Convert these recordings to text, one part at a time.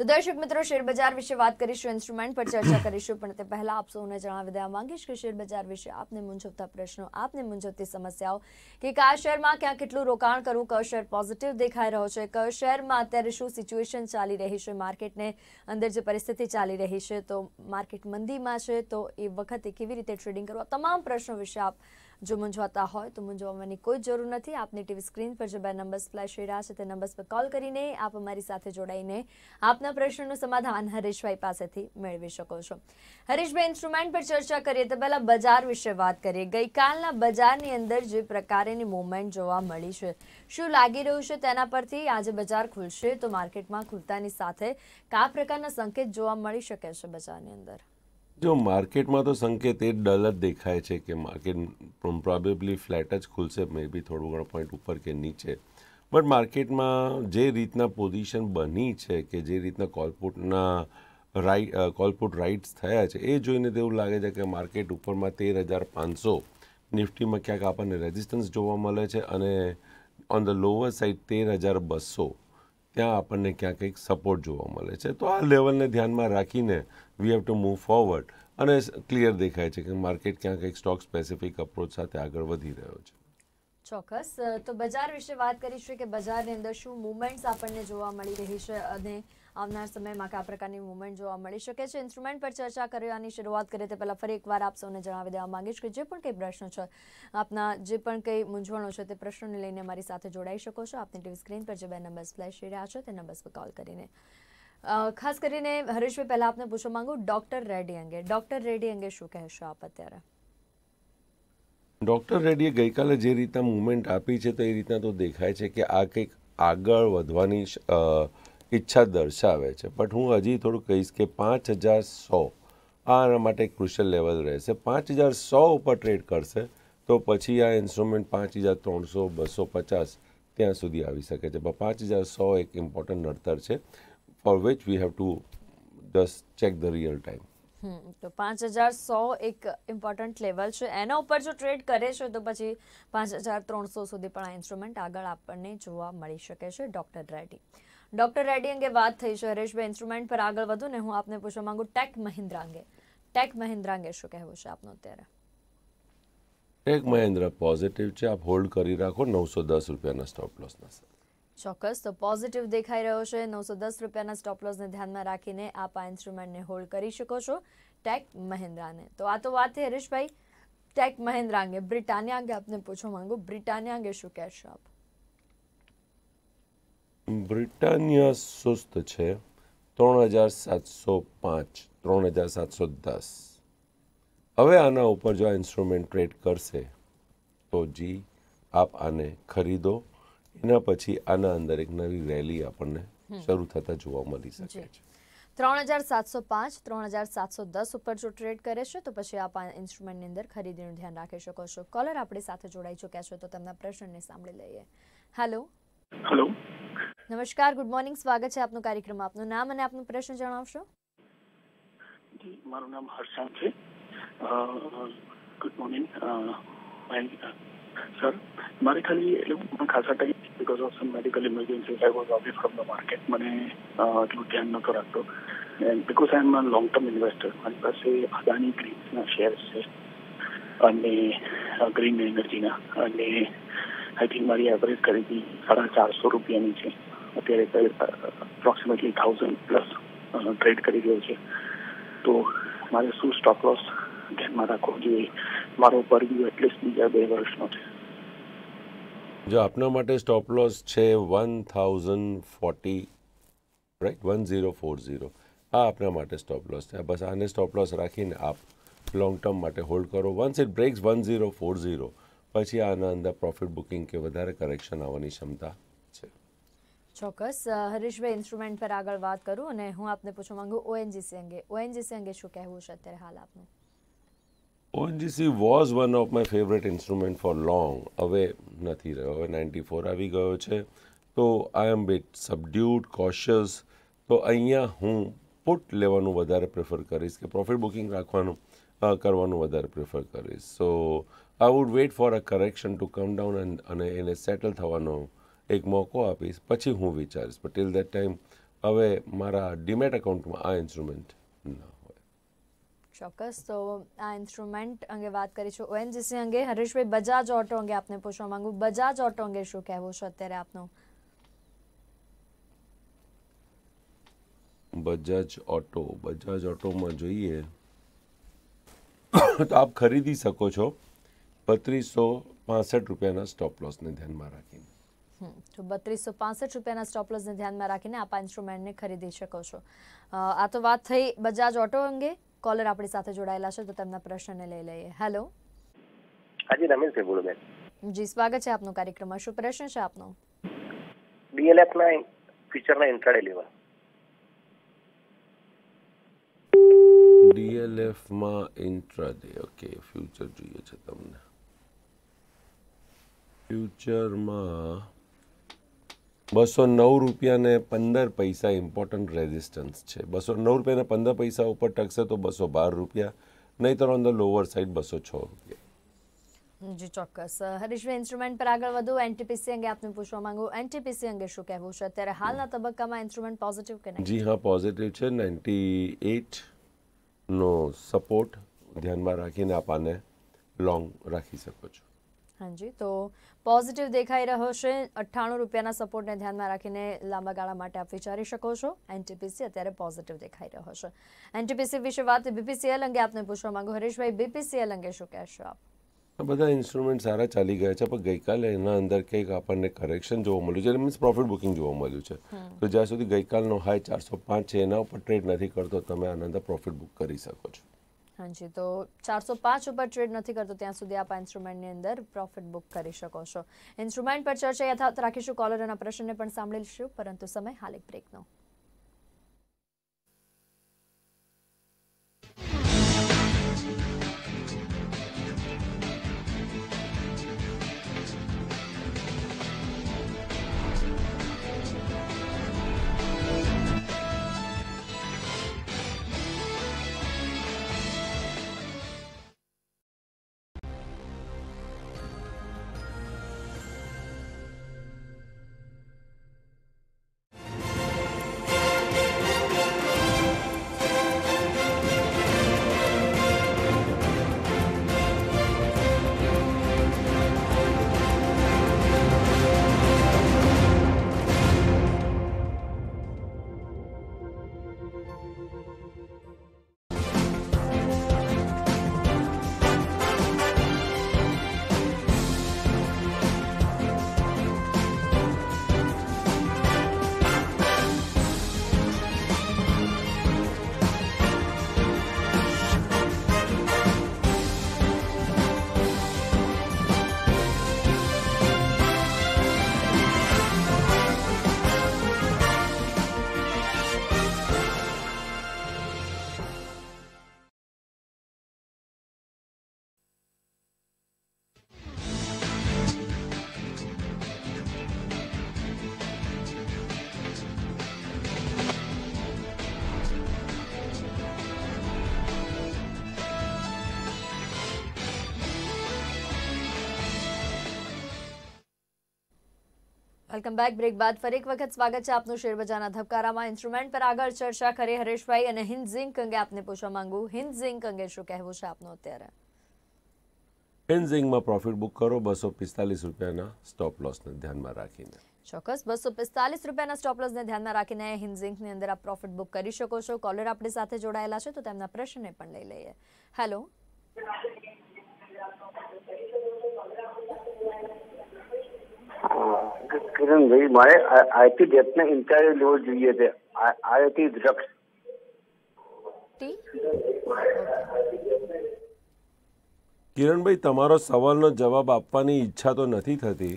તો દર્શક મિત્રો શેરબજાર વિશે વાત કરીશું ઇન્સ્ટ્રુમેન્ટ પર ચર્ચા કરીશું પણ તે પહેલા આપ સૌને જણાવી દેવા માંગીશ કે શેર બજાર વિશે આપને મૂંઝવતા પ્રશ્નો આપને મૂંઝવતી સમસ્યાઓ કે કયા શેરમાં ક્યાં કેટલું રોકાણ કરવું કયો શેર પોઝિટિવ દેખાઈ રહ્યો છે કયો શેરમાં અત્યારે શું સિચ્યુએશન ચાલી રહી છે માર્કેટને અંદર જે પરિસ્થિતિ ચાલી રહી છે તો માર્કેટ મંદીમાં છે તો એ વખતે કેવી રીતે ટ્રેડિંગ કરવું તમામ પ્રશ્નો વિશે આપ જો મૂંઝવાતા હોય તો મૂંઝવવાની કોઈ જરૂર નથી આપની ટીવી સ્ક્રીન પર જે બે નંબર્સ ફ્લેશ થઈ રહ્યા છે તે નંબર્સ પર કોલ કરીને આપ અમારી સાથે જોડાઈને આપના પ્રશ્નનું સમાધાન હરીશભાઈ પાસેથી મેળવી શકો છો હરીશભાઈ ઇન્સ્ટ્રુમેન્ટ પર ચર્ચા કરીએ તો પહેલાં બજાર વિશે વાત કરીએ ગઈકાલના બજારની અંદર જે પ્રકારેની મુવમેન્ટ જોવા મળી છે શું લાગી રહ્યું છે તેના પરથી આજે બજાર ખુલશે તો માર્કેટમાં ખુલતાની સાથે કયા પ્રકારના સંકેત જોવા મળી શકે છે બજારની અંદર જો માર્કેટમાં તો સંકેત એ ડલ જ દેખાય છે કે માર્કેટ પ્રોબેબલી ફ્લેટ જ ખુલશે મે બી થોડું ઘણો પોઈન્ટ ઉપર કે નીચે બટ માર્કેટમાં જે રીતના પોઝિશન બની છે કે જે રીતના કોલપુટના રાઇટ કોલપુટ રાઇટ્સ થયા છે એ જોઈને તેવું લાગે છે કે માર્કેટ ઉપરમાં તેર હજાર પાંચસો નિફ્ટીમાં ક્યાંક આપણને રેઝિસ્ટન્સ જોવા મળે છે અને ઓન ધ લોઅર સાઈડ તેર હજાર બસો ત્યાં આપણને ક્યાંક એક સપોર્ટ જોવા મળે છે તો આ લેવલને ધ્યાનમાં રાખીને we have to move forward અને ક્લિયર દેખાય છે કે માર્કેટ ક્યાંક કંઈક સ્ટોક સ્પેસિફિક અપ્રોચ સાથે આગળ વધી રહ્યો છે ચોક્કસ તો બજાર વિશે વાત કરીશું કે બજારની અંદર શું મુવમેન્ટ્સ આપણને જોવા મળી રહી છે અને આવનાર સમયમાં કયા પ્રકારની મુવમેન્ટ જોવા મળી શકે છે ઇન્સ્ટ્રુમેન્ટ પર ચર્ચા કરવાની શરૂઆત કરીએ તે પહેલાં ફરી એકવાર આપ સૌને જણાવી દેવા માંગીશ કે જે પણ કંઈ પ્રશ્નો છે આપના જે પણ કંઈ મૂંઝવણો છે તે પ્રશ્નોને લઈને મારી સાથે જોડાઈ શકો છો આપની ટીવી સ્ક્રીન પર જે બે નંબર્સ ફ્લેશ થઈ રહ્યા છે તે નંબર્સ પર કોલ કરીને ખાસ કરીને હરેશભાઈ પહેલાં આપને પૂછવા માંગુ ડૉક્ટર રેડ્ડી અંગે ડોક્ટર રેડ્ડી અંગે શું કહેશો આપ અત્યારે ડોક્ટર રેડ્ડીએ ગઈકાલે જે રીતના મુવમેન્ટ આપી છે તો એ રીતના તો દેખાય છે કે આ કંઈક આગળ વધવાની ઈચ્છા દર્શાવે છે બટ હું હજી થોડું કહીશ કે પાંચ હજાર સો આ માટે ક્રુશિયલ લેવલ રહેશે પાંચ હજાર સો ઉપર ટ્રેડ કરશે તો પછી આ ઇન્સ્ટ્રુમેન્ટ પાંચ હજાર ત્રણસો બસો પચાસ ત્યાં સુધી આવી શકે છે પાંચ હજાર સો એક ઇમ્પોર્ટન્ટ નડતર છે for which we have to just check the real time. તો પાંચ હજાર સો એક ઇમ્પોર્ટન્ટ લેવલ છે એના ઉપર જો ટ્રેડ કરે છે તો પછી પાંચ હજાર ત્રણસો સુધી પણ આ ઇન્સ્ટ્રુમેન્ટ આગળ આપણને જોવા મળી શકે છે ડૉક્ટર રેડ્ડી ડૉક્ટર રેડ્ડી અંગે વાત થઈ છે હરેશભાઈ ઇન્સ્ટ્રુમેન્ટ પર આગળ વધુ ને હું આપને પૂછવા માંગુ ટેક મહિન્દ્રા અંગે ટેક મહિન્દ્રા અંગે શું કહેવું છે આપનું અત્યારે ટેક મહિન્દ્રા પોઝિટિવ છે આપ હોલ્ડ કરી રાખો નવસો દસ રૂપિયાના સ્ટોપ લોસના ચોક્કસ તો પોઝિટિવ દેખાઈ રહ્યો છે નવસો દસ રૂપિયાના સ્ટોપલોસને ધ્યાનમાં રાખીને આપ આ ઇન્સ્ટ્રુમેન્ટને હોલ્ડ કરી શકો છો ટેક મહિન્દ્રાને તો આ તો વાત છે હરીશભાઈ ટેક મહિન્દ્રા અંગે બ્રિટાનિયા અંગે આપને પૂછવા માંગુ બ્રિટાનિયા અંગે શું કહેશો આપ બ્રિટાનિયા સુસ્ત છે ત્રણ હજાર સાતસો પાંચ ત્રણ હજાર સાતસો દસ હવે આના ઉપર જો આ ઇન્સ્ટ્રુમેન્ટ ટ્રેડ કરશે તો જી આપ આને ખરીદો એના પછી આના અંદર એક નવી રેલી આપણને શરૂ થતા જોવા મળી શકે છે ત્રણ હજાર સાતસો પાંચ ત્રણ હજાર સાતસો દસ ઉપર જો કરે છે તો પછી આપ ઇન્સ્ટ્રુમેન્ટની અંદર ખરીદીનું ધ્યાન રાખી શકો છો કોલર આપણી સાથે જોડાઈ ચૂક્યા છો તો તેમના પ્રશ્નને સાંભળી લઈએ હેલો નમસ્કાર ગુડ મોર્નિંગ સ્વાગત છે આપનું કાર્યક્રમ આપનું નામ અને આપનું પ્રશ્ન જણાવશો મારું નામ હર્ષાંત છે ગુડ મોર્નિંગ સર મારે ખાલી because of some medical emergencies, I was away from the market. મને એટલું ધ્યાન નહોતો રાખતો and because I am a long term investor મારી પાસે અદાની ગ્રીન્સના શેર્સ છે અને ગ્રીન એનર્જીના અને આઈ થિંક મારી એવરેજ ખરીદી સાડા ચારસો રૂપિયાની છે અત્યારે એપ્રોક્સિમેટલી થાઉઝન્ડ પ્લસ ટ્રેડ કરી રહ્યો છે તો મારે શું સ્ટોપ લોસ ધ્યાનમાં રાખવો જોઈએ મારો પર પરવ્યુ એટલીસ્ટ બીજા બે વર્ષનો છે જો આપના માટે સ્ટોપ લોસ છે one thousand forty right one zero four zero આ આપના માટે સ્ટોપ લોસ છે બસ આને સ્ટોપ લોસ રાખીને આપ લોંગ ટર્મ માટે હોલ્ડ કરો once it breaks one zero four zero પછી આના અંદર પ્રોફિટ બુકિંગ કે વધારે કરેક્શન આવવાની ક્ષમતા છે ચોક્કસ હરીશભાઈ ઇન્સ્ટ્રુમેન્ટ પર આગળ વાત કરું અને હું આપને પૂછવા માંગુ ઓએનજીસી અંગે ઓએનજીસી અંગે શું કહેવું છે અત્યારે હાલ આપનું ONGC was one of my favourite instrument for long હવે નથી રહ્યો હવે નાઇન્ટી ફોર આવી ગયો છે તો આઈ એમ બિટ સબડ્યુડ કોશિયસ તો અહીંયા હું પુટ લેવાનું વધારે પ્રેફર કરીશ કે પ્રોફિટ બુકિંગ રાખવાનું કરવાનું વધારે પ્રેફર કરીશ so I would wait for a correction to come down and અને એને સેટલ થવાનો એક મોકો આપીશ પછી હું વિચારીશ બટ ટિલ દેટ ટાઈમ હવે મારા ડીમેટ એકાઉન્ટમાં આ ઇન્સ્ટ્રુમેન્ટ ન ચોક્કસ તો આ ઇન્સ્ટ્રુમેન્ટ અંગે વાત કરી છે ઓએનજીસી અંગે હરીશભાઈ બજાજ ઓટો અંગે આપને પૂછવા માંગુ બજાજ ઓટો અંગે શું કહેવું છે અત્યારે આપનું બજાજ ઓટો બજાજ ઓટોમાં જોઈએ તો આપ ખરીદી શકો છો બત્રીસો પાસઠ રૂપિયાના સ્ટોપ લોસને ધ્યાનમાં રાખીને તો બત્રીસો પાસઠ રૂપિયાના સ્ટોપ લોસને ધ્યાનમાં રાખીને આપ આ ઇન્સ્ટ્રુમેન્ટને ખરીદી શકો છો આ તો વાત થઈ બજાજ ઓટો અંગે કોલર આપણી સાથે જોડાયેલા છે તો તેમના પ્રશ્નને લઈ લઈએ હેલો હાજી રમેશભાઈ બોલો બેન જી સ્વાગત છે આપનો કાર્યક્રમમાં શું પ્રશ્ન છે આપનો ડીએલએફ ના ફ્યુચરના ઇન્ટ્રાડે લેવલ ડીએલએફ માં ઇન્ટ્રાડે ઓકે ફ્યુચર જોઈએ છે તમને ફ્યુચરમાં બસો નવ રૂપિયાને પંદર પૈસા ઇમ્પોર્ટન્ટ રેઝિસ્ટન્સ છે બસો નવ રૂપિયાને પંદર પૈસા ઉપર ટકશે તો બસો બાર રૂપિયા નહીતર ઓન ધ લોઅર સાઈડ બસો છ રૂપિયા જી ચોક્કસ હરીશભાઈ ઇન્સ્ટ્રુમેન્ટ પર આગળ વધુ એનટીપીસી અંગે આપને પૂછવા માંગુ એનટીપીસી અંગે શું કહેવું છે અત્યારે હાલના તબક્કામાં ઇન્સ્ટ્રુમેન્ટ પોઝિટિવ કે નહીં જી હા પોઝિટિવ છે નાઇન્ટી એટ નો સપોર્ટ ધ્યાનમાં રાખીને આપ આને લોંગ રાખી શકો છો હાજી તો પોઝિટિવ દેખાઈ રહ્યો છે અઠ્ઠાણું રૂપિયાના સપોર્ટને ધ્યાનમાં રાખીને લાંબા ગાળા માટે આપ વિચારી શકો છો એનટીપીસી અત્યારે પોઝિટિવ દેખાઈ રહ્યો છે એનટીપીસી વિશે વાત બીપીસીએલ અંગે આપને પૂછવા માંગુ હરેશભાઈ બીપીસીએલ અંગે શું કહેશો આપ બધા ઇન્સ્ટ્રુમેન્ટ સારા ચાલી ગયા છે પણ ગઈકાલે એના અંદર કંઈક આપણને કરેક્શન જોવા મળ્યું છે મીન્સ પ્રોફિટ બુકિંગ જોવા મળ્યું છે તો જ્યાં સુધી ગઈકાલનો હાઈ ચારસો પાંચ છે એના ઉપર ટ્રેડ નથી કરતો તમે આના અંદર પ્રોફિટ બુક કરી શકો છો હાજી તો ચારસો પાંચ ઉપર ટ્રેડ નથી કરતો ત્યાં સુધી આપ ઇન્સ્ટ્રુમેન્ટની અંદર પ્રોફિટ બુક કરી શકો છો ઇન્સ્ટ્રુમેન્ટ પર ચર્ચા યથાર્થ રાખીશું કોલરોના પ્રશ્નને પણ સાંભળીશું પરંતુ સમય હાલ એક બ્રેકનો વેલકમ બેક બ્રેક બાદ ફરી એક વખત સ્વાગત છે આપનું શેરબજારના ધબકારામાં ઇન્સ્ટ્રુમેન્ટ પર આગળ ચર્ચા કરી હરેશભાઈ અને હિન્દ ઝિંક અંગે આપને પૂછવા માંગુ હિન્દ ઝિંક અંગે શું કહેવું છે આપનું અત્યારે હિન્દ ઝિંકમાં પ્રોફિટ બુક કરો બસો પિસ્તાલીસ રૂપિયાના સ્ટોપ લોસને ધ્યાનમાં રાખીને ચોક્કસ બસો પિસ્તાલીસ રૂપિયાના સ્ટોપ લોસને ધ્યાનમાં રાખીને હિન્દ ઝિંકની અંદર આપ પ્રોફિટ બુક કરી શકો છો કોલર આપણી સાથે જોડાયેલા છે તો તેમના પ્રશ્નને પણ લઈ લઈએ હેલો કિરણભાઈ મારે આઈટી ડેપને ઇન્ટરવ્યુ લેવો જોઈએ છે આઈટી ડ્રગ્સ કિરણભાઈ તમારો સવાલનો જવાબ આપવાની ઈચ્છા તો નથી થતી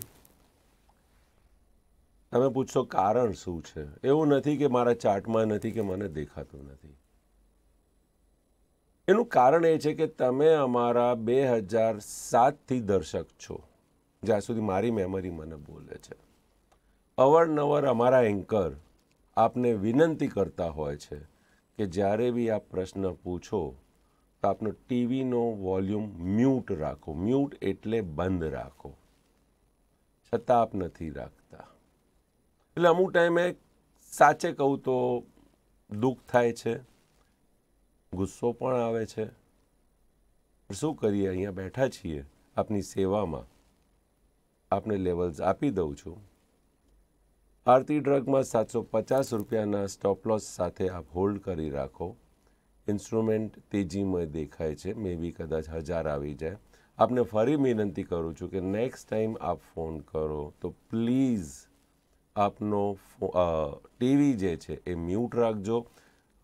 તમે પૂછશો કારણ શું છે એવું નથી કે મારા ચાર્ટમાં નથી કે મને દેખાતું નથી એનું કારણ એ છે કે તમે અમારા બે હજાર સાતથી દર્શક છો જ્યાં સુધી મારી મેમરી મને બોલે છે અવારનવાર અમારા એન્કર આપને વિનંતી કરતા હોય છે કે જ્યારે બી આપ પ્રશ્ન પૂછો તો આપનો ટીવીનો વોલ્યુમ મ્યુટ રાખો મ્યુટ એટલે બંધ રાખો છતાં આપ નથી રાખતા એટલે અમુક ટાઈમે સાચે કહું તો દુઃખ થાય છે ગુસ્સો પણ આવે છે શું કરીએ અહીંયા બેઠા છીએ આપની સેવામાં આપને લેવલ્સ આપી દઉં છું આરતી ડ્રગમાં સાતસો પચાસ રૂપિયાના સ્ટોપલોસ સાથે આપ હોલ્ડ કરી રાખો ઇન્સ્ટ્રુમેન્ટ તેજીમય દેખાય છે મે બી કદાચ હજાર આવી જાય આપને ફરી વિનંતી કરું છું કે નેક્સ્ટ ટાઈમ આપ ફોન કરો તો પ્લીઝ આપનો ટીવી જે છે એ મ્યુટ રાખજો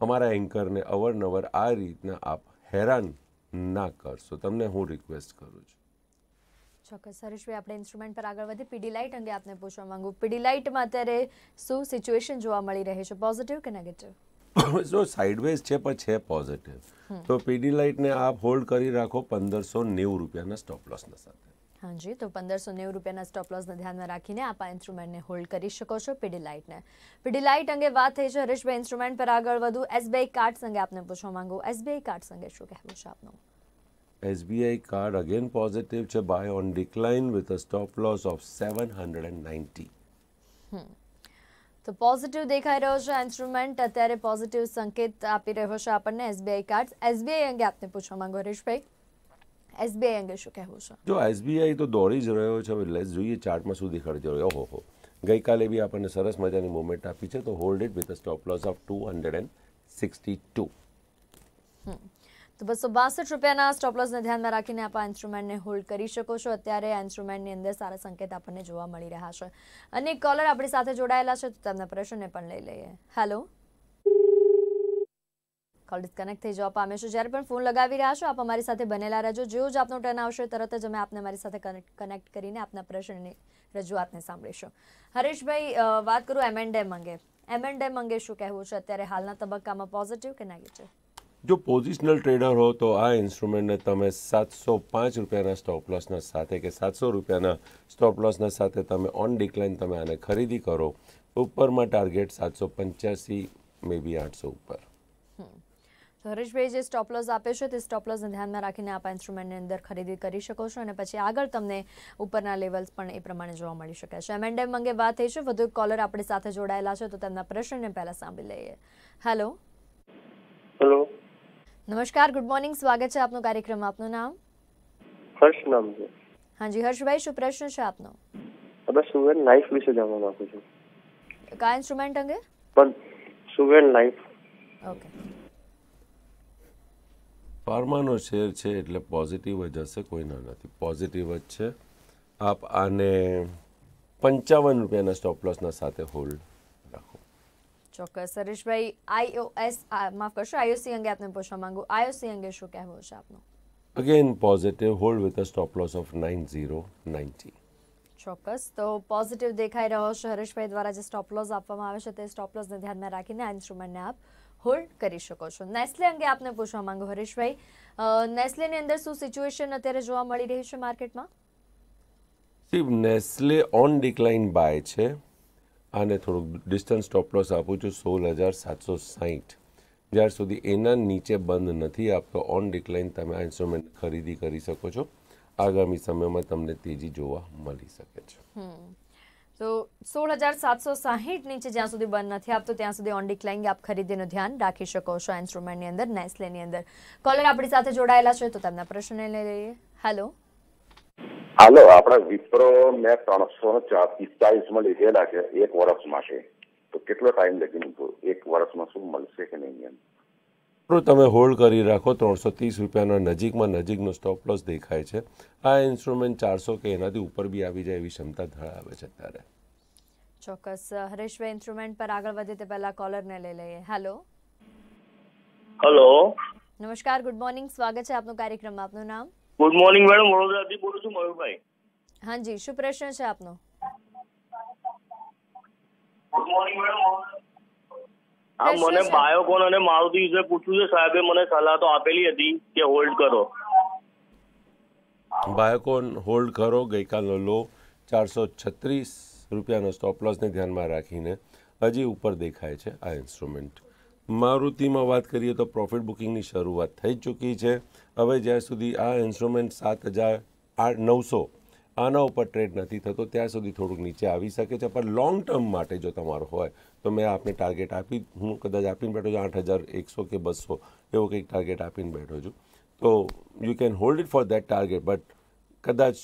અમારા એન્કરને અવારનવાર આ રીતના આપ હેરાન ના કરશો તમને હું રિક્વેસ્ટ કરું છું ચોક્કસ હરીશભાઈ આપણે ઇન્સ્ટ્રુમેન્ટ પર આગળ વધી પીડી લાઇટ અંગે આપને પૂછવા માંગુ પીડી લાઇટમાં અત્યારે શું સિચ્યુએશન જોવા મળી રહે છે પોઝિટિવ કે નેગેટિવ જો સાઇડવેઝ છે પણ છે પોઝિટિવ તો પીડી લાઇટને આપ હોલ્ડ કરી રાખો પંદરસો નેવું રૂપિયાના સ્ટોપ લોસના સાથે હાજી તો પંદરસો નેવું રૂપિયાના સ્ટોપ લોસને ધ્યાનમાં રાખીને આપ આ ઇન્સ્ટ્રુમેન્ટને હોલ્ડ કરી શકો છો પીડી લાઇટને પીડી લાઇટ અંગે વાત થઈ છે હરીશભાઈ ઇન્સ્ટ્રુમેન્ટ પર આગળ વધુ એસબીઆઈ કાર્ડ્સ અંગે આપને પૂછવા માંગુ એસબીઆઈ કાર્ડ્સ અંગે શું કહેવું છે આપનું એસબીઆઈ કાર્ડ અગેન પોઝિટિવ છે buy on decline with a stop loss of seven hundred and ninety તો પોઝિટિવ દેખાઈ રહ્યો છે ઇન્સ્ટ્રુમેન્ટ અત્યારે પોઝિટિવ સંકેત આપી રહ્યો છે આપણને એસબીઆઈ કાર્ડ એસબીઆઈ અંગે આપને પૂછવા માંગો હરેશભાઈ એસબીઆઈ અંગે શું કહેવું છે જો એસબીઆઈ તો દોડી જ રહ્યો છે હવે લેસ જોઈએ ચાર્ટમાં સુધી ખરીદ્યો રહ્યો હો હો ગઈકાલે બી આપણને સરસ મજાની મુવમેન્ટ આપી છે તો hold it with a stop loss of two hundred and sixty two તો બસો બાસઠ રૂપિયાના સ્ટોપલોસને ધ્યાનમાં રાખીને આપ આ ઇન્સ્ટ્રુમેન્ટને હોલ્ડ કરી શકો છો અત્યારે આ ઇન્સ્ટ્રુમેન્ટની અંદર સારા સંકેત આપણને જોવા મળી રહ્યા છે અને કોલર આપણી સાથે જોડાયેલા છે તો તેમના પ્રશ્નને પણ લઈ લઈએ હેલો કોલ ડિસ્કનેક્ટ થઈ જવા પામે છે જ્યારે પણ ફોન લગાવી રહ્યા છો આપ અમારી સાથે બનેલા રહેજો જેવો જ આપનો ટર્ન આવશે તરત જ અમે આપને અમારી સાથે કનેક્ટ કરીને આપના પ્રશ્નની રજૂઆતને સાંભળીશું હરેશભાઈ વાત કરું એમ એન્ડ એમ અંગે એમ એન્ડ એમ અંગે શું કહેવું છે અત્યારે હાલના તબક્કામાં પોઝિટિવ કે નેગેટિવ જો પોઝિશનલ ટ્રેડર હો તો આ ઇન્સ્ટ્રુમેન્ટને તમે સાતસો પાંચ રૂપિયાના સ્ટોપ લોસના સાથે કે સાતસો રૂપિયાના સ્ટોપ લોસના સાથે તમે ઓન ડિક્લાઇન તમે આને ખરીદી કરો ઉપરમાં ટાર્ગેટ સાતસો પંચ્યાસી મેબી આઠસો ઉપર તો હરેશભાઈ જે સ્ટોપ લોસ આપે છે તે સ્ટોપ લોસને ધ્યાનમાં રાખીને આપ ઇન્સ્ટ્રુમેન્ટની અંદર ખરીદી કરી શકો છો અને પછી આગળ તમને ઉપરના લેવલ્સ પણ એ પ્રમાણે જોવા મળી શકે છે એમ એન્ડ અંગે વાત થઈ છે વધુ કોલર આપણી સાથે જોડાયેલા છે તો તેમના પ્રશ્નને પહેલાં સાંભળી લઈએ હેલો હેલો નમસ્કાર ગુડ મોર્નિંગ સ્વાગત છે આપનો કાર્યક્રમ આપનું નામ હર્ષ નામ છે હાજી હર્ષભાઈ શું પ્રશ્ન છે આપનો આપણે સુવેન લાઈફ વિશે જાણવા માંગુ છું કયા ઇન્સ્ટ્રુમેન્ટ અંગે પણ સુવેન લાઈફ ઓકે પારમાનો શેર છે એટલે પોઝિટિવ જ હશે કોઈના નથી પોઝિટિવ જ છે આપ આને પંચાવન રૂપિયાના સ્ટોપ લોસના સાથે હોલ્ડ ચોક્કસ હરેશભાઈ આઈઓએસ માફ કરશો આઈઓસી અંગે આપને પૂછવા માંગુ આઈઓસી અંગે શું કહેવો છે આપનો again positive hold with a stop loss of nine zero ninety ચોક્કસ તો પોઝિટિવ દેખાઈ રહ્યો છે હરેશભાઈ દ્વારા જે સ્ટોપ લોસ આપવામાં આવે છે તે સ્ટોપ લોસને ધ્યાનમાં રાખીને આ ઇન્સ્ટ્રુમેન્ટને આપ હોલ્ડ કરી શકો છો નેસ્લે અંગે આપને પૂછવા માંગુ હરેશભાઈ નેસ્લેની અંદર શું સિચ્યુએશન અત્યારે જોવા મળી રહી છે માર્કેટમાં સી નેસ્લે ઓન ડિક્લાઇન બાય છે આને થોડુંક ડિસ્ટન્સ ટોપલોસ આપું છું સોળ હજાર સાતસો સાહીઠ જ્યાર સુધી એના નીચે બંધ નથી આપતો ઓન ડિક્લાઇન તમે આ ઇન્સ્ટ્રુમેન્ટ ખરીદી કરી શકો છો આગામી સમયમાં તમને તેજી જોવા મળી શકે છે તો સોળ હજાર સાતસો સાહીઠ નીચે જ્યાં સુધી બંધ નથી આપતો ત્યાં સુધી ઓન ડિક્લાઇન આપ ખરીદીનું ધ્યાન રાખી શકો છો ઇન્સ્ટ્રુમેન્ટની અંદર નેસ્લેની અંદર કોલર આપણી સાથે જોડાયેલા છે તો તેમના પ્રશ્ન લઈ લઈએ હેલો હાલો આપણે વિપ્રો મેં ત્રણસો ને લીધેલા છે એક વર્ષ માટે તો કેટલો ટાઈમ લગી એક વર્ષમાં શું મળશે કે નહીં એમ તમે હોલ્ડ કરી રાખો ત્રણસો ત્રીસ રૂપિયાના નજીકમાં નજીકનો સ્ટોપ લોસ દેખાય છે આ ઇન્સ્ટ્રુમેન્ટ ચારસો કે એનાથી ઉપર બી આવી જાય એવી ક્ષમતા ધરાવે છે અત્યારે ચોક્કસ હરેશભાઈ ઇન્સ્ટ્રુમેન્ટ પર આગળ વધે તે પહેલા ને લઈ લઈએ હેલો હેલો નમસ્કાર ગુડ મોર્નિંગ સ્વાગત છે આપનું કાર્યક્રમમાં આપનું નામ ગુડ મોર્નિંગ મેડમ વડોદરાથી બોલું છું મયુરભાઈ હાજી શું પ્રશ્ન છે આપનો ગુડ મોર્નિંગ મેડમ હા મને બાયોકોન અને મારુતિ વિશે પૂછ્યું છે સાહેબે મને સલાહ તો આપેલી હતી કે હોલ્ડ કરો બાયોકોન હોલ્ડ કરો ગઈકાલનો લો ચારસો છત્રીસ રૂપિયાનો સ્ટોપ લોસને ધ્યાનમાં રાખીને હજી ઉપર દેખાય છે આ ઇન્સ્ટ્રુમેન્ટ મારુતિમાં વાત કરીએ તો પ્રોફિટ બુકિંગની શરૂઆત થઈ ચૂકી છે હવે જ્યાં સુધી આ ઇન્સ્ટ્રુમેન્ટ સાત હજાર આઠ નવસો આના ઉપર ટ્રેડ નથી થતો ત્યાં સુધી થોડુંક નીચે આવી શકે છે પણ લોંગ ટર્મ માટે જો તમારો હોય તો મેં આપને ટાર્ગેટ આપી હું કદાચ આપીને બેઠો છું આઠ હજાર એકસો કે બસો એવો કંઈક ટાર્ગેટ આપીને બેઠો છું તો you can hold it for that target but કદાચ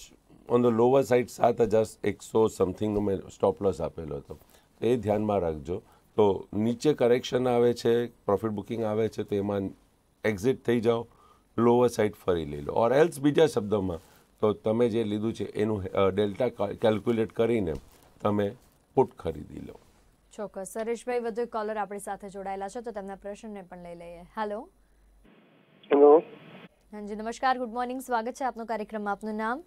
ઓન ધ લોવર સાઇડ સાત હજાર એકસો સમથિંગનો મેં સ્ટોપ લોસ આપેલો હતો તો એ ધ્યાનમાં રાખજો તો નીચે કરેક્શન આવે છે પ્રોફિટ બુકિંગ આવે છે તો એમાં એક્ઝિટ થઈ જાઓ લોઅર સાઈડ ફરી લઈ લો ઓર એલ્સ બીજા શબ્દોમાં તો તમે જે લીધું છે એનું ડેલ્ટા કેલ્ક્યુલેટ કરીને તમે પુટ ખરીદી લો ચોક્કસ સરેશભાઈ વધુ કોલર આપણી સાથે જોડાયેલા છે તો તેમના પ્રશ્નને પણ લઈ લઈએ હેલો હેલો હાજી નમસ્કાર ગુડ મોર્નિંગ સ્વાગત છે આપનો કાર્યક્રમ આપનું નામ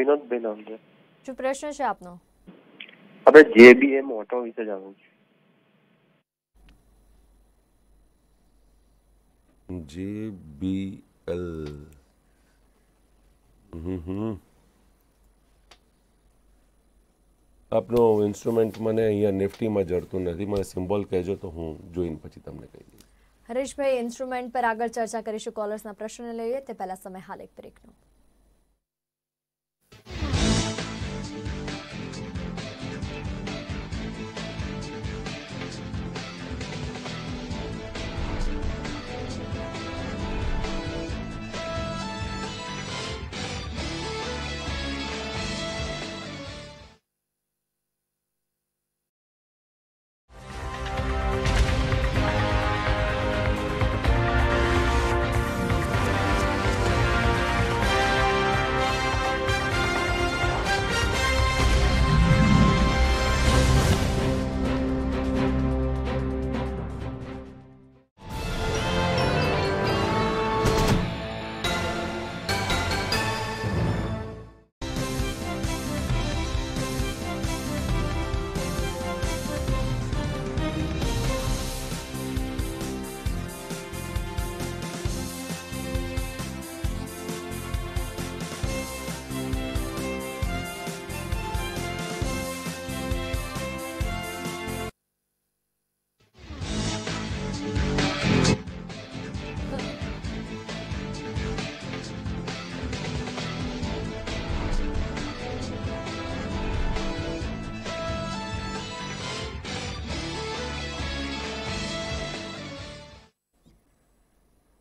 વિનોદબેન આમદે શું પ્રશ્ન છે આપનો આપણે જેબીએમ ઓટો વિશે જાણવું છે જે બી જેબીએલ આપનો ઇન્સ્ટ્રુમેન્ટ મને અહીંયા નિફ્ટીમાં જડતું નથી મને સિમ્બોલ કહેજો તો હું જોઈને પછી તમને કહી દઈશ હરેશભાઈ ઇન્સ્ટ્રુમેન્ટ પર આગળ ચર્ચા કરીશું કોલર્સના પ્રશ્નને લઈએ તે પહેલા સમય હાલ એક બ્રેકનો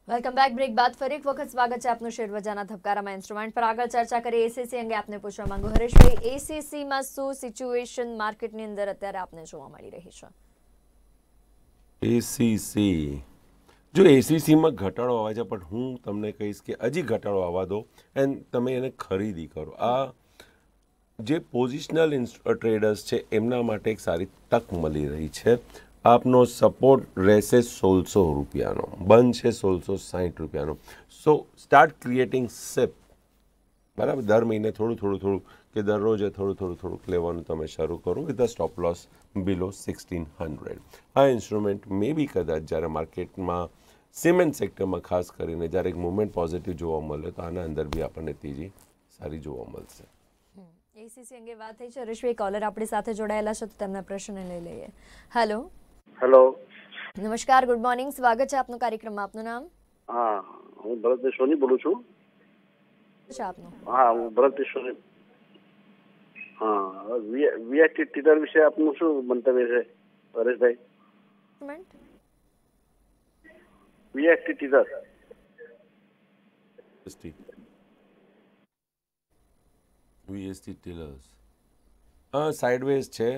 વેલકમ બેક બ્રેક બાદ ફરી એક વખત સ્વાગત છે આપનું શેર બજારના ધબકારામાં ઇન્સ્ટ્રુમેન્ટ પર આગળ ચર્ચા કરીએ એસીસી અંગે આપને પૂછવા માંગુ હરેશભાઈ એસીસીમાં શું સિચ્યુએશન માર્કેટની અંદર અત્યારે આપને જોવા મળી રહી છે એસીસી જો એસીસીમાં ઘટાડો આવે છે પણ હું તમને કહીશ કે હજી ઘટાડો આવવા દો એન્ડ તમે એને ખરીદી કરો આ જે પોઝિશનલ ટ્રેડર્સ છે એમના માટે એક સારી તક મળી રહી છે આપનો સપોર્ટ રહેશે સોળસો રૂપિયાનો બનશે સોળસો સાહીઠ રૂપિયાનો સો સ્ટાર્ટ ક્રિએટિંગ સેપ બરાબર દર મહિને થોડું થોડું થોડું કે દરરોજે થોડું થોડું થોડુંક લેવાનું તમે શરૂ કરો with a stop loss below sixteen hundred આ ઇન્સ્ટ્રુમેન્ટ મે બી કદાચ જ્યારે માર્કેટમાં સિમેન્ટ સેક્ટરમાં ખાસ કરીને જ્યારે એક મુમેન્ટ પોઝિટિવ જોવા મળે તો આના અંદર બી આપણને ત્રીજી સારી જોવા મળશે એસીસી અંગે વાત થઈ છે ઋષિ કોલર આપણી સાથે જોડાયેલા છે તો તેમના પ્રશ્ન લઈ લઈએ હેલો હેલો નમસ્કાર ગુડ મોર્નિંગ સ્વાગત છે આપનું કાર્યક્રમમાં આપનું નામ હા હું ભરત સોની બોલું છું હા હું ભરત સોની હા વીઆઈટી ટીટર વિશે આપનું શું મંતવ્ય છે પરેશભાઈ વીઆઈટી ટીટર વીએસટી ટીલર્સ સાઇડવેઝ છે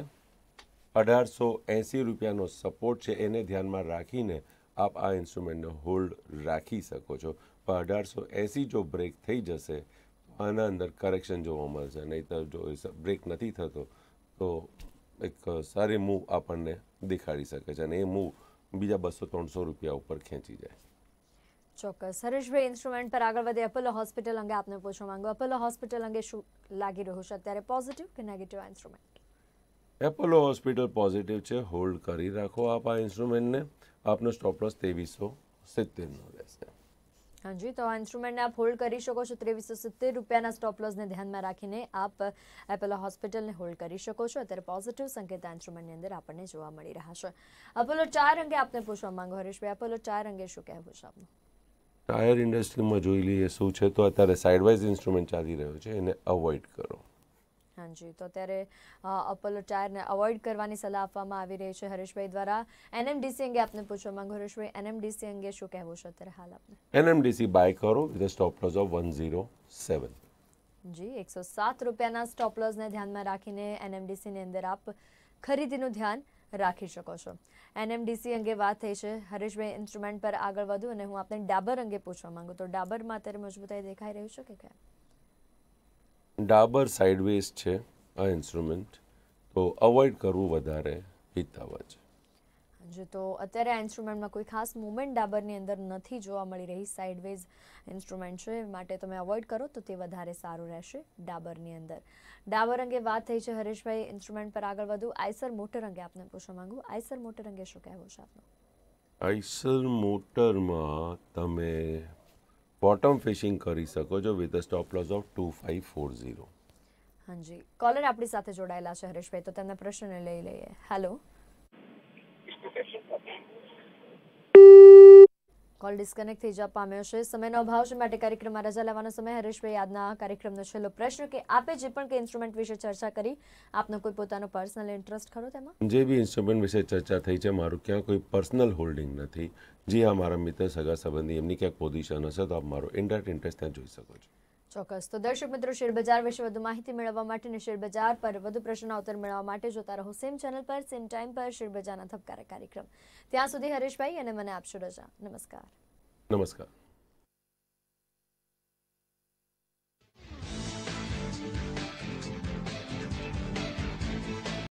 અઢારસો એંસી રૂપિયાનો સપોર્ટ છે એને ધ્યાનમાં રાખીને આપ આ ઇન્સ્ટ્રુમેન્ટનો હોલ્ડ રાખી શકો છો પણ અઢારસો એંસી જો બ્રેક થઈ જશે આના અંદર કરેક્શન જોવા મળશે નહીંતર જો બ્રેક નથી થતો તો એક સારી મૂવ આપણને દેખાડી શકે છે અને એ મૂવ બીજા બસો ત્રણસો રૂપિયા ઉપર ખેંચી જાય ચોક્કસ હરેશભાઈ ઇન્સ્ટ્રુમેન્ટ પર આગળ વધે અપોલો હોસ્પિટલ અંગે આપને પૂછવા માંગુ અપોલો હોસ્પિટલ અંગે શું લાગી રહ્યું છે અત્યારે પોઝિટિવ કે negative instrument Apollo hospital positive છે હોલ્ડ કરી રાખો આપ આ ઇન્સ્ટ્રુમેન્ટને આપનો સ્ટોપલોસ ત્રેવીસો સિત્તેરનો રહેશે હાજી તો આ ઇન્સ્ટ્રુમેન્ટને આપ હોલ્ડ કરી શકો છો ત્રેવીસો સિત્તેર રૂપિયાના સ્ટોપલોસને ધ્યાનમાં રાખીને આપ એપોલો હોસ્પિટલને હોલ્ડ કરી શકો છો અત્યારે પોઝિટિવ સંકેત આ ઇન્સ્ટ્રુમેન્ટની અંદર આપણને જોવા મળી રહ્યા છે અપોલો ચાર અંગે આપને પૂછવા માંગો હરીશભાઈ અપોલો ચાર અંગે શું કહેવું છે આપનું ટાયર ઇન્ડસ્ટ્રીમાં જોઈ લઈએ શું છે તો અત્યારે સાઇડવાઇઝ ઇન્સ્ટ્રુમેન્ટ ચાલી રહ્યો છે એને અવોઇડ કરો કૃષ્ણનજી તો ત્યારે અપોલો ટાયરને અવોઇડ કરવાની સલાહ આપવામાં આવી રહી છે હરેશભાઈ દ્વારા એનએમડીસી અંગે આપને પૂછવા માંગુ હરેશભાઈ એનએમડીસી અંગે શું કહેવું છે અત્યારે હાલ આપને એનએમડીસી બાય કરો with stop loss of one zero seven જી એકસો સાત રૂપિયાના સ્ટોપ લોસને ધ્યાનમાં રાખીને એનએમડીસીની અંદર આપ ખરીદીનું ધ્યાન રાખી શકો છો એનએમડીસી અંગે વાત થઈ છે હરેશભાઈ ઇન્સ્ટ્રુમેન્ટ પર આગળ વધુ અને હું આપને ડાબર અંગે પૂછવા માંગુ તો ડાબરમાં અત્યારે મજબૂતાઈ દેખાઈ રહ્યું છે કે ક્યાં ડાબર સાઇડવેઝ છે આ ઇન્સ્ટ્રુમેન્ટ તો અવોઇડ કરવું વધારે હિતાવ છે જો તો અત્યારે આ ઇન્સ્ટ્રુમેન્ટમાં કોઈ ખાસ મુવમેન્ટ ડાબરની અંદર નથી જોવા મળી રહી સાઇડવેઝ ઇન્સ્ટ્રુમેન્ટ છે માટે તમે અવોઇડ કરો તો તે વધારે સારું રહેશે ડાબરની અંદર ડાબર અંગે વાત થઈ છે હરેશભાઈ ઇન્સ્ટ્રુમેન્ટ પર આગળ વધુ આઈસર મોટર અંગે આપને પૂછવા માંગુ આઈસર મોટર અંગે શું કહેવું છે આપનું આઈસર મોટરમાં તમે બોટમ ફિશિંગ કરી શકો છો with a stop loss of two five four zero હાજી કોલર આપણી સાથે જોડાયેલા છે હરેશભાઈ તો તેમના પ્રશ્નને લઈ લઈએ હેલો કોલ ડિસ્કનેક્ટ થઈ જવા પામ્યો છે સમયનો અભાવ છે માટે કાર્યક્રમમાં રજા લેવાનો સમય હરેશભાઈ યાદના કાર્યક્રમનો છેલ્લો પ્રશ્ન કે આપે જે પણ કે ઇન્સ્ટ્રુમેન્ટ વિશે ચર્ચા કરી આપનો કોઈ પોતાનો પર્સનલ ઇન્ટરેસ્ટ ખરો તેમાં જે બી ઇન્સ્ટ્રુમેન્ટ વિશે ચર્ચા થઈ છે મારું ક્યાં કોઈ પર્સનલ હોલ્ડિંગ નથી જે આ મારા મિત્ર સગા સંબંધી એમની ક્યાંક પોઝિશન હશે તો આપ મારો ઇન્ડાયરેક્ટ ઇન્ટરેસ્ટ ત્યાં જોઈ શકો છો ચોક્કસ તો દર્શક મિત્રો શેરબજાર વિશે વધુ માહિતી મેળવવા માટે અને શેરબજાર પર વધુ ઉત્તર મેળવવા માટે જોતા રહો સેમ ચેનલ પર સેમ ટાઈમ પર શેરબજારના ધબકારા કાર્યક્રમ ત્યાં સુધી હરેશભાઈ અને મને આપશો રજા નમસ્કાર નમસ્કાર